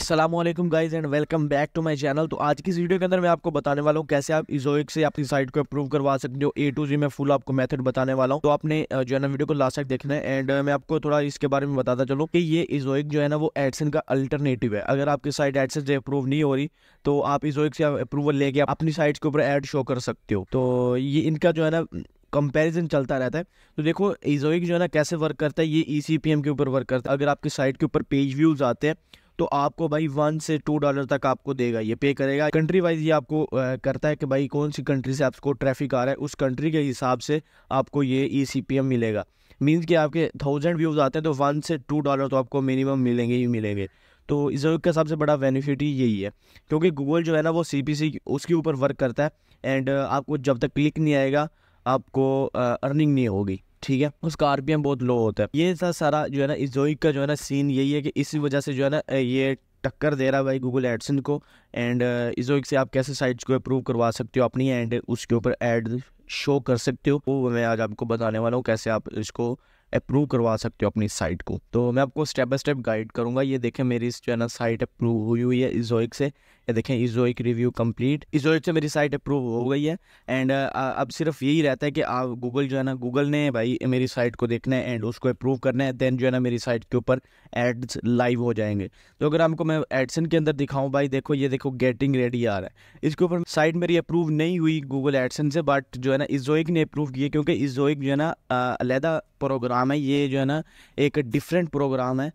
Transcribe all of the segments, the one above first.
Aslam guys and welcome back to my channel तो आज की इस वीडियो के अंदर मैं आपको बताने वाला हूँ कैसे आप इजोइक से अपनी साइट को अप्रूव करवा सकते हो ए टू जी मैं फुल आपको मेथड बताने वाला हूँ तो आपने जो है ना वीडियो को लास्ट तक देखना है एंड मैं आपको थोड़ा इसके बारे में बताता चलूँ कि ये इजोइक जो है ना वो एडसन का अल्टरनेटिव है अगर आपकी साइट एडसन से अप्रूव नहीं हो रही तो आप इजोइक से अप्रूवल लेके अपनी साइट के ऊपर एड शो कर सकते हो तो ये इनका जो है ना कंपैरिजन चलता रहता है तो देखो इजोइक जो है ना कैसे वर्क करता है ये ई e के ऊपर वर्क करता है अगर आपकी साइट के ऊपर पेज व्यूज़ आते हैं तो आपको भाई वन से टू डॉलर तक आपको देगा ये पे करेगा कंट्री वाइज ये आपको करता है कि भाई कौन सी कंट्री से आपको ट्रैफिक आ रहा है उस कंट्री के हिसाब से आपको ये ई सी पी एम मिलेगा मीन्स कि आपके थाउजेंड व्यूज़ आते हैं तो वन से टू डॉलर तो आपको मिनिमम मिलेंगे ही मिलेंगे तो इस का सबसे बड़ा बेनिफिट ही यही है क्योंकि गूगल जो है ना वो सी पी सी उसके ऊपर वर्क करता है एंड आपको जब तक क्लिक नहीं आएगा आपको अर्निंग नहीं होगी ठीक है उसका आर बहुत लो होता है ये था सारा जो है ना इस जोइक का जो है ना सीन यही है कि इसी वजह से जो है ना ये टक्कर दे रहा है भाई गूगल एडसन को एंड इजोइक से आप कैसे साइट्स को अप्रूव करवा सकते हो अपनी एंड उसके ऊपर एड शो कर सकते हो वो मैं आज आपको बताने वाला हूँ कैसे आप इसको अप्रूव करवा सकते हो अपनी साइट को तो मैं आपको स्टेप बाय स्टेप गाइड करूँगा ये देखें मेरी इस जो है ना साइट अप्रूव हुई हुई है इजोइक से ये देखें इजोइक रिव्यू कंप्लीट इजोइक से मेरी साइट अप्रूव हो गई है एंड uh, अब सिर्फ यही रहता है कि आप गूगल जो है ना गूगल ने भाई मेरी साइट को देखना है एंड उसको अप्रूव करना है देन जो है ना मेरी साइट के ऊपर एड्स लाइव हो जाएंगे तो अगर आपको मैं एडसन के अंदर दिखाऊँ भाई देखो ये देखो गेटिंग रेडी आ रहा है इसके ऊपर साइट मेरी अप्रूव नहीं हुई गूगल एडसन से बट जो है ना इजोइक ने अप्रूव किया क्योंकि इजोइक जो है ना uh, अलहदा प्रोग्राम है ये जो है ना एक डिफरेंट प्रोग्राम है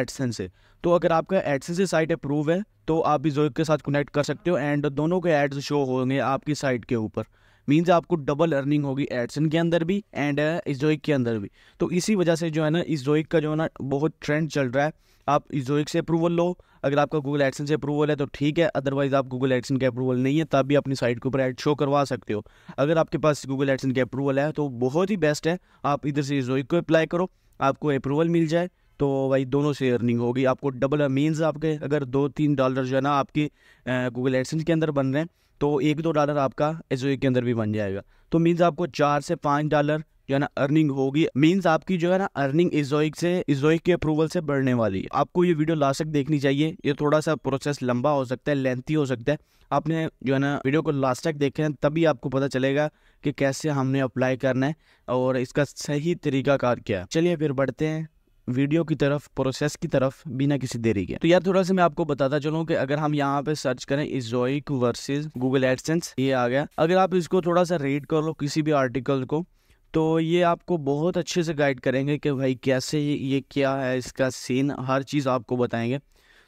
एडसन से तो अगर आपका एडसेंस साइट अप्रूव है तो आप भी जोइक के साथ कनेक्ट कर सकते हो एंड दोनों के एड्स शो होंगे आपकी साइट के ऊपर मीन्स आपको डबल अर्निंग होगी एडसन के अंदर भी एंड इजोइक के अंदर भी तो इसी वजह से जो है ना इजोइक का जो है ना बहुत ट्रेंड चल रहा है आप इजोइक से अप्रूवल लो अगर आपका गूगल एडसन से अप्रूवल है तो ठीक है अदरवाइज़ आप गूगल एडसन के अप्रूवल नहीं है तब भी अपनी साइट के ऊपर एड शो करवा सकते हो अगर आपके पास गूगल एडसन के अप्रूवल है तो बहुत ही बेस्ट है आप इधर से इजोइक को अप्लाई करो आपको अप्रूवल मिल जाए तो भाई दोनों से अर्निंग होगी आपको डबल मीन्स आपके अगर दो तीन डॉलर जो है ना आपके गूगल एडसेंस के अंदर बन रहे हैं तो एक दो डॉलर आपका एस के अंदर भी बन जाएगा तो मीन्स आपको चार से पाँच डॉलर जो है ना अर्निंग होगी मीन्स आपकी जो है ना अर्निंग इजोइक से इजोइक के अप्रूवल से बढ़ने वाली है आपको ये वीडियो लास्ट तक देखनी चाहिए ये थोड़ा सा प्रोसेस लंबा हो सकता है लेंथी हो सकता है आपने जो है ना वीडियो को लास्ट तक हैं तभी आपको पता चलेगा कि कैसे हमने अप्लाई करना है और इसका सही तरीका कार क्या है चलिए फिर बढ़ते हैं वीडियो की तरफ प्रोसेस की तरफ बिना किसी देरी के तो यार थोड़ा सा मैं आपको बताता चलूँ कि अगर हम यहाँ पे सर्च करें इजोइक वर्सेस गूगल एडसेंस ये आ गया अगर आप इसको थोड़ा सा रीड कर लो किसी भी आर्टिकल को तो ये आपको बहुत अच्छे से गाइड करेंगे कि भाई कैसे ये क्या है इसका सीन हर चीज़ आपको बताएंगे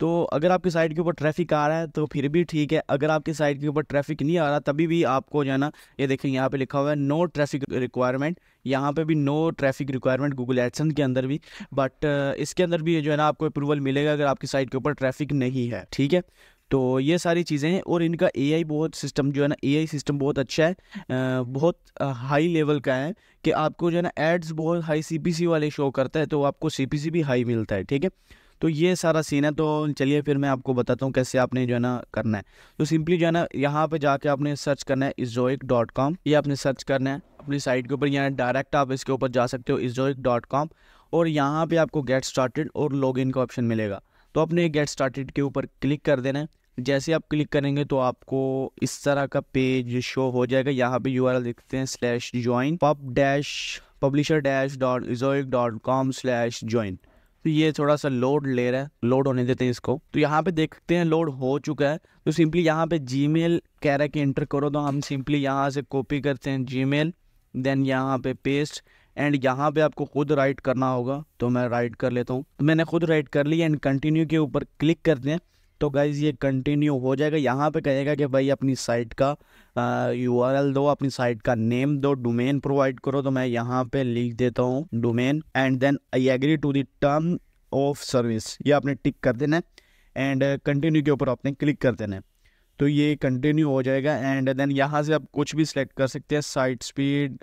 तो अगर आपकी साइड के ऊपर ट्रैफिक आ रहा है तो फिर भी ठीक है अगर आपकी साइड के ऊपर ट्रैफिक नहीं आ रहा तभी भी आपको जो है ना ये देखें यहाँ पे लिखा हुआ है नो ट्रैफिक रिक्वायरमेंट यहाँ पे भी no traffic requirement Google AdSense के अंदर भी बट इसके अंदर भी जो है ना आपको अप्रूवल मिलेगा अगर आपकी साइड के ऊपर ट्रैफिक नहीं है ठीक है तो ये सारी चीज़ें हैं और इनका ए बहुत सिस्टम जो है ना ए सिस्टम बहुत अच्छा है बहुत हाई लेवल का है कि आपको जो है ना एड्स बहुत हाई सी वाले शो करता है तो आपको सी भी हाई मिलता है ठीक है तो ये सारा सीन है तो चलिए फिर मैं आपको बताता हूँ कैसे आपने जो है ना करना है तो सिंपली जो है ना यहाँ पर जाके आपने सर्च करना है इजोइक डॉट कॉम ये आपने सर्च करना है अपनी साइट के ऊपर यहाँ डायरेक्ट आप इसके ऊपर जा सकते हो इजोइक डॉट कॉम और यहाँ पर आपको गेट स्टार्टेड और लॉग इन का ऑप्शन मिलेगा तो आपने गेट स्टार्टेड के ऊपर क्लिक कर देना है जैसे आप क्लिक करेंगे तो आपको इस तरह का पेज शो हो जाएगा यहाँ पे यू आर लिखते हैं slash join pub dash publisher dash dot Ezoic dot com slash join तो ये थोड़ा सा लोड ले रहा है लोड होने देते हैं इसको तो यहाँ पे देखते हैं लोड हो चुका है तो सिंपली यहाँ पे जी मेल कह रहा है कि एंटर करो तो हम सिंपली यहाँ से कॉपी करते हैं जी मेल देन यहाँ पे पेस्ट एंड यहाँ पे आपको खुद राइट करना होगा तो मैं राइट कर लेता हूँ तो मैंने खुद राइट कर ली एंड कंटिन्यू के ऊपर क्लिक करते हैं तो गाइज़ ये कंटिन्यू हो जाएगा यहाँ पे कहेगा कि भाई अपनी साइट का यू आर एल दो अपनी साइट का नेम दो डोमेन प्रोवाइड करो तो मैं यहाँ पे लिख देता हूँ domain and then I agree to the term of service ये आपने टिक कर देना है एंड कंटिन्यू के ऊपर आपने क्लिक कर देना है तो ये कंटिन्यू हो जाएगा एंड देन यहाँ से आप कुछ भी सिलेक्ट कर सकते हैं साइट स्पीड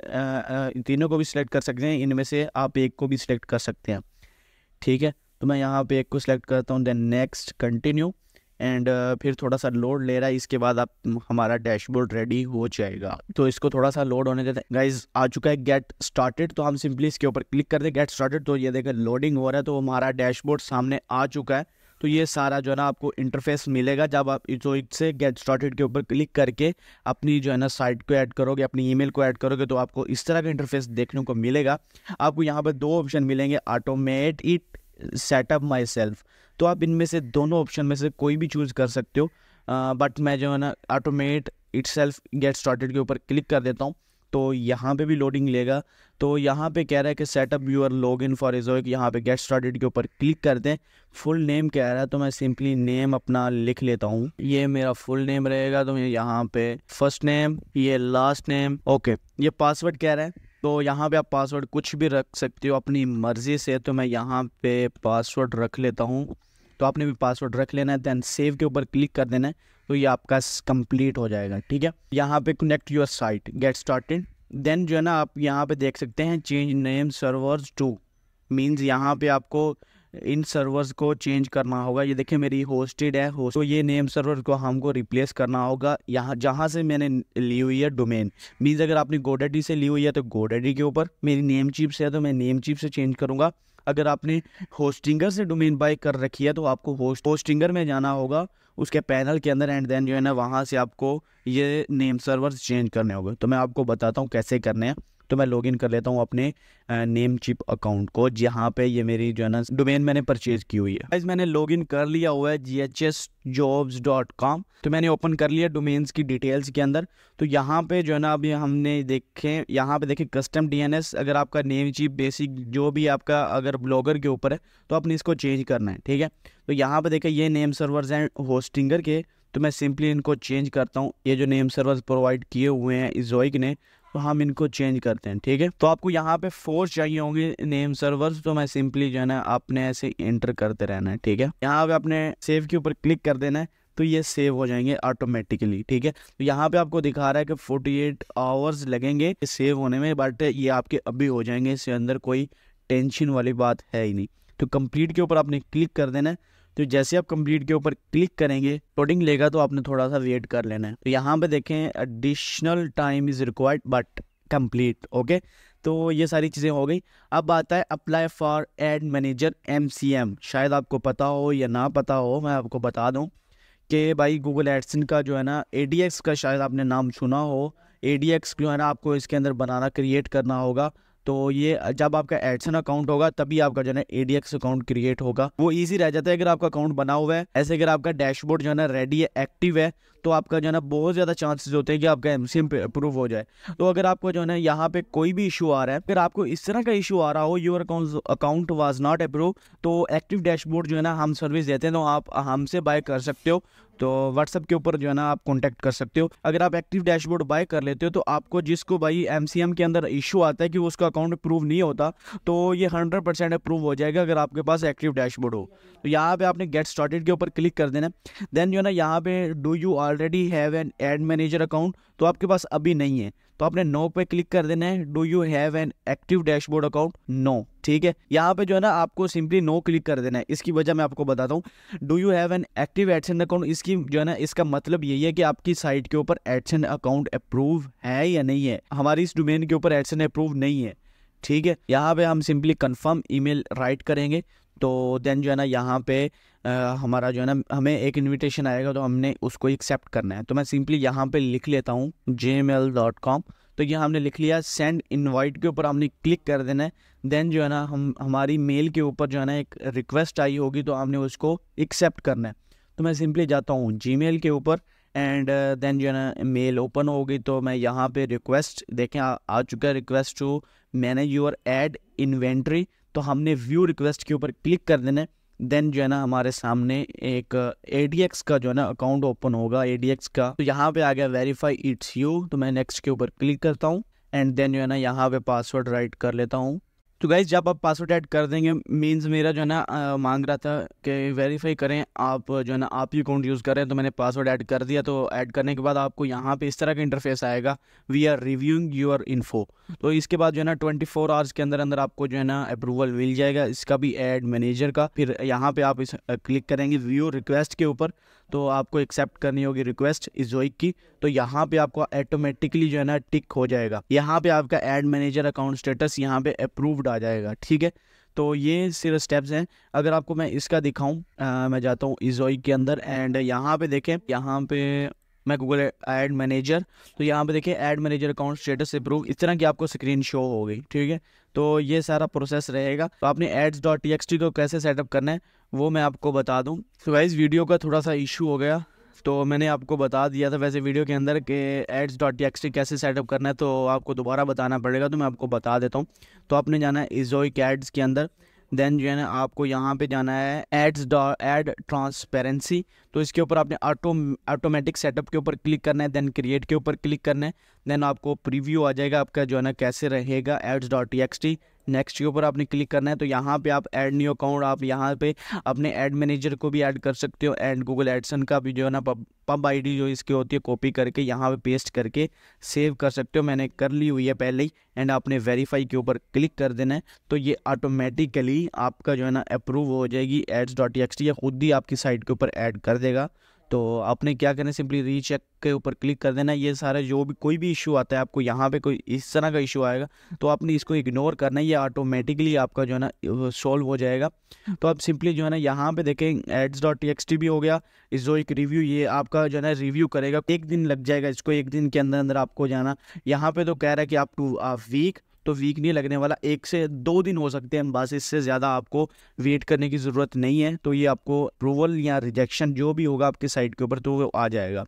तीनों को भी सिलेक्ट कर सकते हैं इनमें से आप एक को भी सिलेक्ट कर सकते हैं ठीक है तो मैं यहाँ पे एक को सिलेक्ट करता हूँ देन नेक्स्ट कंटिन्यू एंड फिर थोड़ा सा लोड ले रहा है इसके बाद आप हमारा डैशबोर्ड रेडी हो जाएगा तो इसको थोड़ा सा लोड होने देते हैं गाइज आ चुका है गेट स्टार्टेड तो हम सिंपली इसके ऊपर क्लिक कर दें गेट स्टार्टेड तो ये देखें लोडिंग हो रहा है तो हमारा डैशबोर्ड सामने आ चुका है तो ये सारा जो है ना आपको इंटरफेस मिलेगा जब आप जो तो इससे गेट स्टार्टेड के ऊपर क्लिक करके अपनी जो है ना साइट को ऐड करोगे अपनी ईमेल को ऐड करोगे तो आपको इस तरह का इंटरफेस देखने को मिलेगा आपको यहाँ पर दो ऑप्शन मिलेंगे automate it setup myself तो आप इनमें से दोनों ऑप्शन में से कोई भी चूज़ कर सकते हो बट मैं जो है ना automate it self get started के ऊपर क्लिक कर देता हूँ तो यहाँ पे भी लोडिंग लेगा तो यहाँ पे कह रहा है कि setup your log in for Ezoic यहाँ पे गेट स्टार्टेड के ऊपर क्लिक कर दें फुल नेम कह रहा है तो मैं सिंपली नेम अपना लिख लेता हूँ ये मेरा फुल नेम रहेगा तो यहाँ पे फर्स्ट नेम ये लास्ट नेम ओके ये पासवर्ड कह रहा है तो यहाँ पे आप पासवर्ड कुछ भी रख सकते हो अपनी मर्ज़ी से तो मैं यहाँ पे पासवर्ड रख लेता हूँ तो आपने भी पासवर्ड रख लेना है दैन सेव के ऊपर क्लिक कर देना है तो ये आपका कंप्लीट हो जाएगा ठीक है यहाँ पे connect your site get started then जो है ना आप यहाँ पे देख सकते हैं change name servers to means यहाँ पे आपको इन सर्वर्स को चेंज करना होगा ये देखिए मेरी होस्टेड है होस्ट तो ये नेम सर्वर को हमको रिप्लेस करना होगा यहाँ जहाँ से मैंने ली हुई है डोमेन मीन्स अगर आपने गोडेडी से ली हुई है तो गोडेडी के ऊपर मेरी नेम चिप से है तो मैं नेम चिप से चेंज करूँगा अगर आपने होस्टिंगर से डोमेन बाय कर रखी है तो आपको होस्ट होस्टिंगर में जाना होगा उसके पैनल के अंदर एंड देन जो है ना वहाँ से आपको ये नेम सर्वर चेंज करने होंगे तो मैं आपको बताता हूँ कैसे करने हैं तो मैं इन कर लेता हूँ अपने नेम चिप अकाउंट को जहाँ पे ये मेरी जो है ना डोमेन मैंने परचेज की हुई है मैंने लॉगिन कर लिया हुआ है G H S jobs dot com तो मैंने ओपन कर लिया डोमेन्स की डिटेल्स के अंदर तो यहाँ पे जो है ना अभी हमने देखे यहाँ पे देखें कस्टम डीएनएस अगर आपका नेम चिप बेसिक जो भी आपका अगर ब्लॉगर के ऊपर है तो आपने इसको चेंज करना है ठीक है तो यहाँ पे देखें ये नेम सर्वर्स हैं होस्टिंगर के तो मैं सिंपली इनको चेंज करता हूँ ये जो नेम सर्वर्स प्रोवाइड किए हुए हैं इजोइक ने तो हम इनको चेंज करते हैं ठीक है तो आपको यहाँ पे फोर्स चाहिए होंगे नेम सर्वर्स तो मैं सिंपली जो है ना आपने ऐसे एंटर करते रहना है ठीक है यहाँ पे आपने सेव के ऊपर क्लिक कर देना है तो ये सेव हो जाएंगे ऑटोमेटिकली ठीक है तो यहाँ पे आपको दिखा रहा है कि 48 आवर्स लगेंगे सेव होने में बट ये आपके अभी हो जाएंगे इसके अंदर कोई टेंशन वाली बात है ही नहीं तो कंप्लीट के ऊपर आपने क्लिक कर देना है तो जैसे आप कंप्लीट के ऊपर क्लिक करेंगे कोडिंग लेगा तो आपने थोड़ा सा वेट कर लेना है तो यहाँ पे देखें additional time is required but complete okay तो ये सारी चीज़ें हो गई अब आता है apply for ad manager um शायद आपको पता हो या ना पता हो मैं आपको बता दूँ कि भाई गूगल एडसन का जो है ना ए का शायद आपने नाम सुना हो ए जो है ना आपको इसके अंदर बनाना क्रिएट करना होगा तो ये जब आपका एडसन अकाउंट होगा तभी आपका जो है एडीएक्स अकाउंट क्रिएट होगा वो ईजी रह जाता है अगर आपका अकाउंट बना हुआ है ऐसे अगर आपका डैशबोर्ड जो है ना रेडी है एक्टिव है तो आपका जो है ना बहुत ज़्यादा चांसेस होते हैं कि आपका एम सी अप्रूव हो जाए तो अगर आपको जो है ना यहाँ पे कोई भी इशू आ रहा है अगर आपको इस तरह का इशू आ रहा हो your account account was not approve तो एक्टिव डैशबोर्ड जो है ना हम सर्विस देते हैं तो आप हमसे बाय कर सकते हो तो व्हाट्सअप के ऊपर जो है ना आप कॉन्टैक्ट कर सकते हो अगर आप एक्टिव डैशबोर्ड बाय कर लेते हो तो आपको जिसको भाई एम के अंदर इशू आता है कि उसका अकाउंट अप्रूव नहीं होता तो ये हंड्रेड परसेंट अप्रूव हो जाएगा अगर आपके पास एक्टिव डैशबोर्ड हो तो यहाँ पे आपने गेट स्टार्टेड के ऊपर क्लिक कर देना देन जो है ना यहाँ पे do you are already have an ad manager account तो आपके पास अभी नहीं है तो आपने नो पे क्लिक कर देना है do you have an active dashboard account no ठीक है यहाँ पे जो है ना आपको सिंपली नो क्लिक कर देना है इसकी वजह मैं आपको बताता हूँ do you have an active AdSense account इसकी जो है ना इसका मतलब यही है कि आपकी साइट के ऊपर एडसेंट अकाउंट अप्रूव है या नहीं है हमारी इस डोमेन के ऊपर एडसेंट अप्रूव नहीं है ठीक है यहाँ पे हम सिंपली कंफर्म ईमेल राइट करेंगे तो देन जो है ना यहाँ पे हमारा जो है ना हमें एक इनविटेशन आएगा तो हमने उसको एक्सेप्ट करना है तो मैं सिंपली यहाँ पे लिख लेता हूँ जे मेल डॉट कॉम तो यहाँ हमने लिख लिया सेंड इनवाइट के ऊपर हमने क्लिक कर देना है देन जो है ना हम हमारी मेल के ऊपर जो है ना एक रिक्वेस्ट आई होगी तो हमने उसको एक्सेप्ट करना है तो मैं सिंपली जाता हूँ जी के ऊपर एंड देन जो है ना मेल ओपन होगी तो मैं यहाँ पे रिक्वेस्ट देखें आ, आ चुका है request to manage your ad inventory तो हमने व्यू रिक्वेस्ट के ऊपर क्लिक कर देना है देन जो है ना हमारे सामने एक ए का जो है ना अकाउंट ओपन होगा ए का तो यहाँ पे आ गया वेरीफाई इट्स यू तो मैं नेक्स्ट के ऊपर क्लिक करता हूँ एंड देन जो है ना यहाँ पे पासवर्ड राइट कर लेता हूँ तो गाइज जब आप पासवर्ड ऐड कर देंगे मीन्स मेरा जो है ना मांग रहा था कि वेरीफाई करें आप जो है ना आप ही अकाउंट यूज़ करें तो मैंने पासवर्ड ऐड कर दिया तो ऐड करने के बाद आपको यहाँ पे इस तरह का इंटरफेस आएगा we are reviewing your info तो इसके बाद जो है ना ट्वेंटी फोर आवर्स के अंदर अंदर आपको जो है ना अप्रूवल मिल जाएगा इसका भी एड मैनेजर का फिर यहाँ पर आप इस क्लिक करेंगे व्यू रिक्वेस्ट के ऊपर तो आपको एक्सेप्ट करनी होगी रिक्वेस्ट इस जोइक की तो यहाँ पे आपको ऑटोमेटिकली जो है ना टिक हो जाएगा यहाँ पे आपका एड मैनेजर अकाउंट स्टेटस यहाँ पे अप्रूव्ड आ जाएगा ठीक है तो ये सिर्फ स्टेप्स हैं अगर आपको मैं इसका दिखाऊं मैं जाता हूँ इस के अंदर एंड यहाँ पे देखें यहाँ पे मैं गूगल एड मैनेजर तो यहाँ पे देखें ad manager account status approve इस तरह की आपको स्क्रीन शो हो गई ठीक है तो ये सारा प्रोसेस रहेगा तो आपने ads dot t x t को कैसे सेटअप करना है वो मैं आपको बता दूँ तो वाइज वीडियो का थोड़ा सा इशू हो गया तो मैंने आपको बता दिया था वैसे वीडियो के अंदर कि एड्स डॉट टी कैसे सेटअप करना है तो आपको दोबारा बताना पड़ेगा तो मैं आपको बता देता हूँ तो आपने जाना है इजोई एड्स के अंदर देन जो है ना आपको यहाँ पे जाना है एड्स एड ट्रांसपेरेंसी तो इसके ऊपर आपने ऑटो ऑटोमेटिक सेटअप के ऊपर क्लिक करना है देन क्रिएट के ऊपर क्लिक करना है देन आपको प्रीव्यू आ जाएगा आपका जो है ना कैसे रहेगा एड्स डॉट टी नेक्स्ट के ऊपर आपने क्लिक करना है तो यहाँ पे आप ऐड न्यू अकाउंट आप यहाँ पे अपने ऐड मैनेजर को भी ऐड कर सकते हो एंड गूगल एडसन का भी जो है ना पब आईडी जो इसकी होती है कॉपी करके यहाँ पे पेस्ट करके सेव कर सकते हो मैंने कर ली हुई है पहले ही एंड आपने वेरीफाई के ऊपर क्लिक कर देना है तो ये ऑटोमेटिकली आपका जो है ना अप्रूव हो जाएगी एड्स डॉट या खुद ही आपकी साइट के ऊपर ऐड कर देगा तो आपने क्या करना है सिंपली रीचेक के ऊपर क्लिक कर देना ये सारा जो भी कोई भी इशू आता है आपको यहाँ पे कोई इस तरह का इशू आएगा तो आपने इसको इग्नोर करना है ये ऑटोमेटिकली आपका जो है ना सॉल्व हो जाएगा तो आप सिंपली जो है ना यहाँ पे देखें एड्स डॉट टी भी हो गया इस जो एक रिव्यू ये आपका जो है ना रिव्यू करेगा एक दिन लग जाएगा इसको एक दिन के अंदर अंदर आपको जाना यहाँ पर तो कह रहा है कि आप टू आ वीक तो वीक नहीं लगने वाला एक से दो दिन हो सकते हैं बस इससे ज़्यादा आपको वेट करने की ज़रूरत नहीं है तो ये आपको अप्रूवल या रिजेक्शन जो भी होगा आपके साइट के ऊपर तो वो आ जाएगा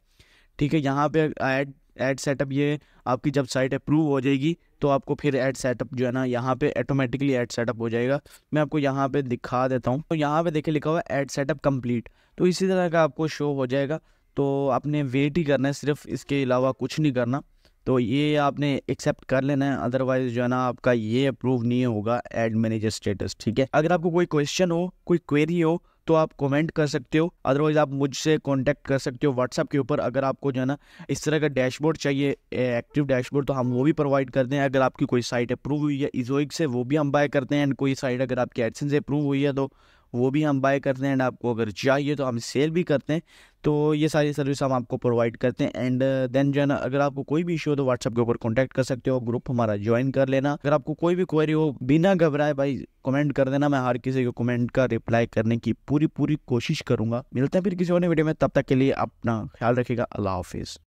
ठीक है यहाँ पे ऐड ऐड सेटअप ये आपकी जब साइट अप्रूव हो जाएगी तो आपको फिर ऐड सेटअप जो है ना यहाँ पे ऑटोमेटिकली ऐड सेटअप हो जाएगा मैं आपको यहाँ पे दिखा देता हूँ तो यहाँ पे देखिए लिखा हुआ है ऐड सेटअप कंप्लीट तो इसी तरह का आपको शो हो जाएगा तो आपने वेट ही करना है सिर्फ इसके अलावा कुछ नहीं करना तो ये आपने एक्सेप्ट कर लेना है अदरवाइज जो है ना आपका ये अप्रूव नहीं होगा एड मैनेजर स्टेटस ठीक है अगर आपको कोई क्वेश्चन हो कोई क्वेरी हो तो आप कमेंट कर सकते हो अदरवाइज आप मुझसे कांटेक्ट कर सकते हो व्हाट्सएप के ऊपर अगर आपको जो है ना इस तरह का डैशबोर्ड चाहिए एक्टिव डैशबोर्ड तो हम वो भी प्रोवाइड करते हैं अगर आपकी कोई साइट अप्रूव हुई है इजोइक से वो भी हम बाय करते हैं एंड कोई साइट अगर आपकी एडसन से अप्रूव हुई है तो वो भी हम बाय करते हैं एंड आपको अगर चाहिए तो हम सेल भी करते हैं तो ये सारी सर्विस हम आपको प्रोवाइड करते हैं एंड देन uh, जो है ना अगर आपको कोई भी इशू हो तो व्हाट्सअप के ऊपर कॉन्टैक्ट कर सकते हो ग्रुप हमारा ज्वाइन कर लेना अगर आपको कोई भी क्वेरी हो बिना घबराए भाई कमेंट कर देना मैं हर किसी के कमेंट का रिप्लाई करने की पूरी पूरी कोशिश करूंगा मिलते हैं फिर किसी और वीडियो में तब तक के लिए अपना ख्याल रखेगा अल्लाह हाफिज़